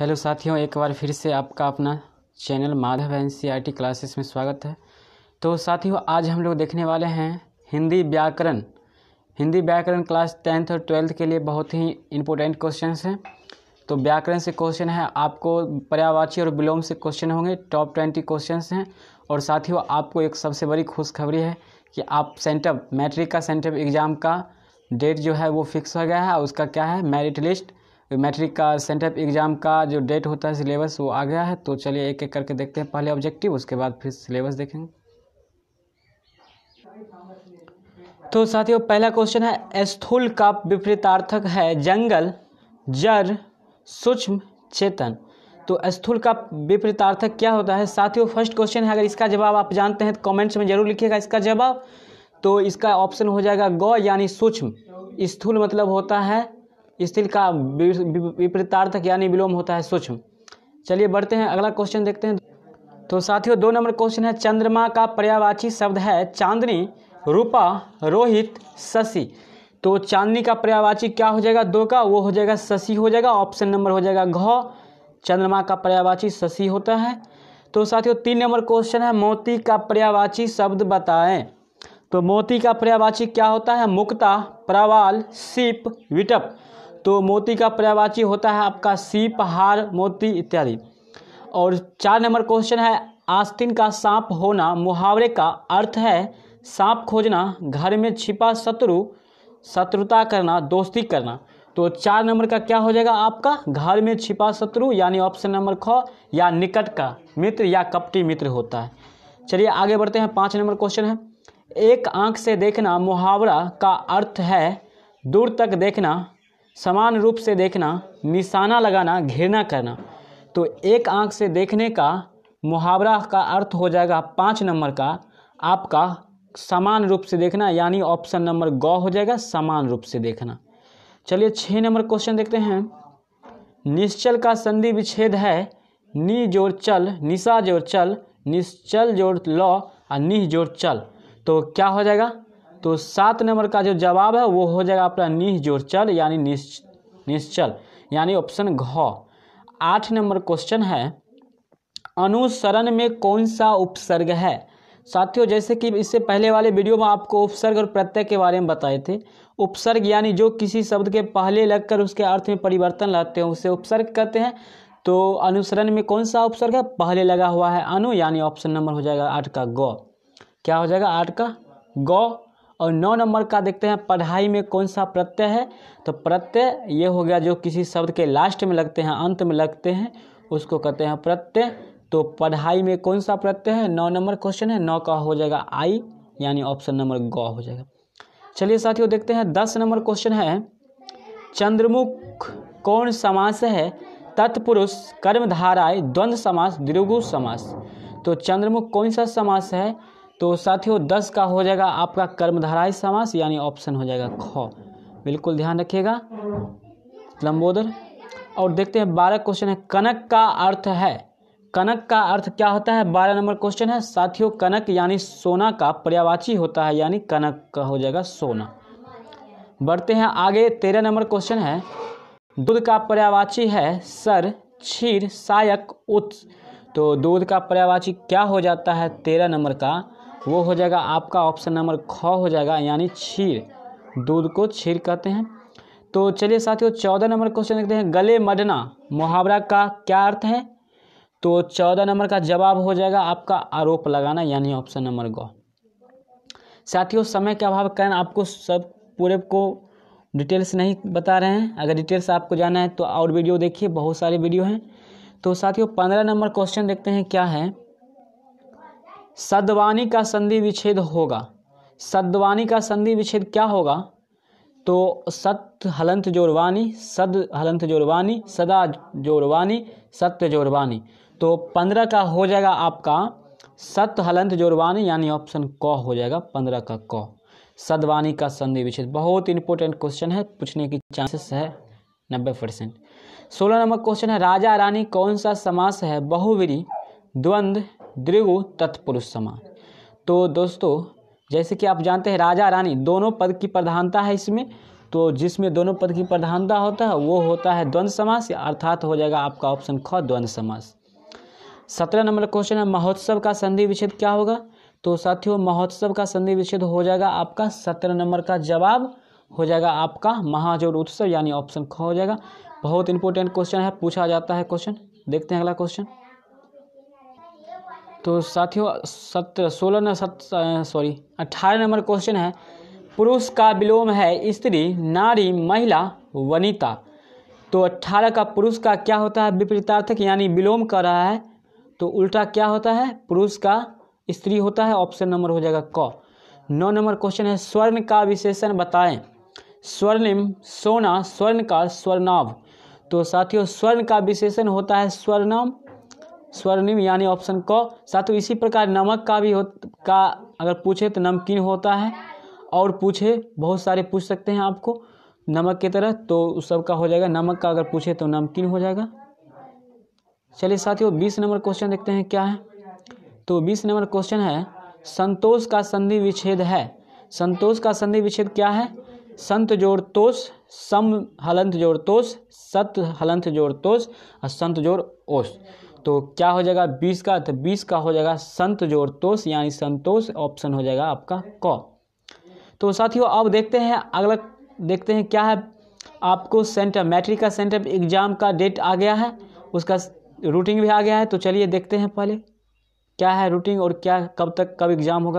hello साथियों एक बार फिर से आपका अपना channel Madhav N C classes में स्वागत है तो साथियों आज हम लोग देखने वाले हैं हिंदी व्याकरण हिंदी व्याकरण क्लास टेंथ और ट्वेल्थ के लिए बहुत ही इम्पोर्टेंट क्वेश्चन हैं तो व्याकरण से क्वेश्चन है आपको पर्यावाची और विलोम से क्वेश्चन होंगे टॉप ट्वेंटी क्वेश्चन हैं और साथियों आपको एक सबसे बड़ी खुशखबरी है कि आप सेंटअप मैट्रिक का सेंटअप एग्ज़ाम का डेट जो है वो फिक्स हो गया है उसका क्या है मेरिट लिस्ट मैट्रिक का सेंटअप एग्ज़ाम का जो डेट होता है सिलेबस वो आ गया है तो चलिए एक एक करके देखते हैं पहले ऑब्जेक्टिव उसके बाद फिर सिलेबस देखेंगे तो साथियों पहला क्वेश्चन है स्थूल का विपरीतार्थक है जंगल जर सूक्ष्म चेतन तो स्थूल का विपरीतार्थक क्या होता है साथियों फर्स्ट क्वेश्चन है अगर इसका जवाब आप जानते हैं तो कमेंट्स में जरूर लिखिएगा इसका जवाब तो इसका ऑप्शन हो जाएगा ग यानी सूक्ष्म स्थूल मतलब होता है स्थिल का विपरीतार्थक यानी विलोम होता है सूक्ष्म चलिए बढ़ते हैं अगला क्वेश्चन देखते हैं तो साथियों दो नंबर क्वेश्चन है चंद्रमा का पर्यावाची शब्द है चांदनी रूपा रोहित शशि तो चांदनी का पर्यावाची क्या हो जाएगा दो का वो हो जाएगा शशि हो जाएगा ऑप्शन नंबर हो जाएगा घ चंद्रमा का पर्यावाची शशि होता है तो साथियों तीन नंबर क्वेश्चन है मोती का पर्यावाची शब्द बताएं तो मोती का पर्यावाची क्या होता है मुक्ता प्रवाल सिप विटप तो मोती का पर्यावाची होता है आपका सीप हार मोती इत्यादि और चार नंबर क्वेश्चन है आस्तिन का सांप होना मुहावरे का अर्थ है सांप खोजना घर में छिपा शत्रु शत्रुता करना दोस्ती करना तो चार नंबर का क्या हो जाएगा आपका घर में छिपा शत्रु यानी ऑप्शन नंबर ख या निकट का मित्र या कपटी मित्र होता है चलिए आगे बढ़ते हैं पाँच नंबर क्वेश्चन है एक आंख से देखना मुहावरा का अर्थ है दूर तक देखना समान रूप से देखना निशाना लगाना घृणा करना तो एक आंख से देखने का मुहावरा का अर्थ हो जाएगा पाँच नंबर का आपका समान रूप से देखना यानी ऑप्शन नंबर ग हो जाएगा समान रूप से देखना चलिए छः नंबर क्वेश्चन देखते हैं निश्चल का संधि विच्छेद है नी जोर चल निशा जोर चल निश्चल जोर लॉ और निह जोर चल तो क्या हो जाएगा तो सात नंबर का जो जवाब है वो हो जाएगा अपना निःजोरचल यानी निश्चल यानी ऑप्शन घ आठ नंबर क्वेश्चन है अनुसरण में कौन सा उपसर्ग है साथियों जैसे कि इससे पहले वाले वीडियो में आपको उपसर्ग और प्रत्यय के बारे में बताए थे उपसर्ग यानी जो किसी शब्द के पहले लगकर उसके अर्थ में परिवर्तन लाते हैं उसे उपसर्ग कहते हैं तो अनुसरण में कौन सा उपसर्ग है पहले लगा हुआ है अनु यानी ऑप्शन नंबर हो जाएगा आठ का गौ क्या हो जाएगा आठ का गौ और नौ नंबर का देखते हैं पढ़ाई में कौन सा प्रत्यय है तो प्रत्यय ये हो गया जो किसी शब्द के लास्ट में लगते हैं अंत में लगते हैं उसको कहते हैं प्रत्यय तो पढ़ाई में कौन सा प्रत्यय है नौ नंबर क्वेश्चन है नौ का हो जाएगा आई यानी ऑप्शन नंबर ग हो जाएगा चलिए साथियों देखते हैं दस नंबर क्वेश्चन है चंद्रमुख कौन समास है तत्पुरुष कर्मधाराय द्वंद्व समास द्विगु समास तो चंद्रमुख कौन सा समास है तो साथियों दस का हो जाएगा आपका कर्मधाराय समास यानी ऑप्शन हो जाएगा ख बिल्कुल ध्यान रखिएगा लंबोदर और देखते हैं बारह क्वेश्चन है कनक का अर्थ है कनक का अर्थ क्या होता है बारह नंबर क्वेश्चन है साथियों कनक यानी सोना का पर्यावाची होता है यानी कनक का हो जाएगा सोना बढ़ते हैं आगे तेरह नंबर क्वेश्चन है दूध का पर्यावाची है सर क्षीर सायक उत्स तो दूध का पर्यावाची क्या हो जाता है तेरह नंबर का वो हो जाएगा आपका ऑप्शन नंबर ख हो जाएगा यानी छीर दूध को छीर कहते हैं तो चलिए साथियों चौदह नंबर क्वेश्चन देखते हैं गले मडना मुहावरा का क्या अर्थ है तो चौदह नंबर का जवाब हो जाएगा आपका आरोप लगाना यानी ऑप्शन नंबर ग साथियों समय के अभाव कारण आपको सब पूरे को डिटेल्स नहीं बता रहे हैं अगर डिटेल्स आपको जाना है तो और वीडियो देखिए बहुत सारे वीडियो हैं तो साथियों पंद्रह नंबर क्वेश्चन देखते हैं क्या है सद्वानी का संधि विच्छेद होगा सद्वानी का संधि विच्छेद क्या होगा तो सत हलंत जोरवानी सद हलंत जोरवानी सदा जोरवानी सत्य जोरवानी तो पंद्रह का हो जाएगा आपका सत हलंत जोरवानी यानी ऑप्शन क हो जाएगा पंद्रह का क सदवानी का संधि विच्छेद बहुत इंपॉर्टेंट क्वेश्चन है पूछने की चांसेस है नब्बे परसेंट सोलह नंबर क्वेश्चन है राजा रानी कौन सा समास है बहुवीरी द्वंद्व द्रिगु तत्पुरुष समान तो दोस्तों जैसे कि आप जानते हैं राजा रानी दोनों पद की प्रधानता है इसमें तो जिसमें दोनों पद की प्रधानता होता है वो होता है द्वंद्व समास अर्थात हो जाएगा आपका ऑप्शन ख द्वंद्व समास सत्रह नंबर क्वेश्चन है महोत्सव का संधि विच्छेद क्या होगा तो साथियों महोत्सव का संधि विच्छेद हो जाएगा आपका सत्रह नंबर का जवाब हो जाएगा आपका महाजोर उत्सव यानी ऑप्शन ख हो जाएगा बहुत इंपॉर्टेंट क्वेश्चन है पूछा जाता है क्वेश्चन देखते हैं अगला क्वेश्चन तो साथियों सत्र सोलह न सत सॉरी अट्ठारह नंबर क्वेश्चन है पुरुष का विलोम है स्त्री नारी महिला वनिता तो अट्ठारह का पुरुष का क्या होता है विपरीतार्थक यानी विलोम कर रहा है तो उल्टा क्या होता है पुरुष का स्त्री होता है ऑप्शन नंबर हो जाएगा क नौ नंबर क्वेश्चन है स्वर्ण का विशेषण बताएं स्वर्णिम सोना स्वर्ण का स्वर्णाभ तो साथियों स्वर्ण का विशेषण होता है स्वर्णम स्वर्णिम यानी ऑप्शन क साथियों इसी प्रकार नमक का भी हो का अगर पूछे तो नमकीन होता है और पूछे बहुत सारे पूछ सकते हैं आपको नमक की तरह तो उस सब का हो जाएगा नमक का अगर पूछे तो नमकीन हो जाएगा चलिए साथियों बीस नंबर क्वेश्चन देखते हैं क्या है तो बीस नंबर क्वेश्चन है संतोष का संधि विच्छेद है संतोष का संधि विच्छेद क्या है संत जोड़ तोष सम हलंत जोड़ तोष सत हलंत जोड़ तोष और संत जोड़ ओष तो क्या हो जाएगा बीस का तो बीस का हो जाएगा संत जोर तोष यानी संतोष ऑप्शन हो जाएगा आपका क तो साथियों अब देखते हैं अगला देखते हैं क्या है आपको सेंटर मैट्रिक का सेंटर एग्ज़ाम का डेट आ गया है उसका रूटिंग भी आ गया है तो चलिए देखते हैं पहले क्या है रूटिंग और क्या कब तक कब एग्ज़ाम होगा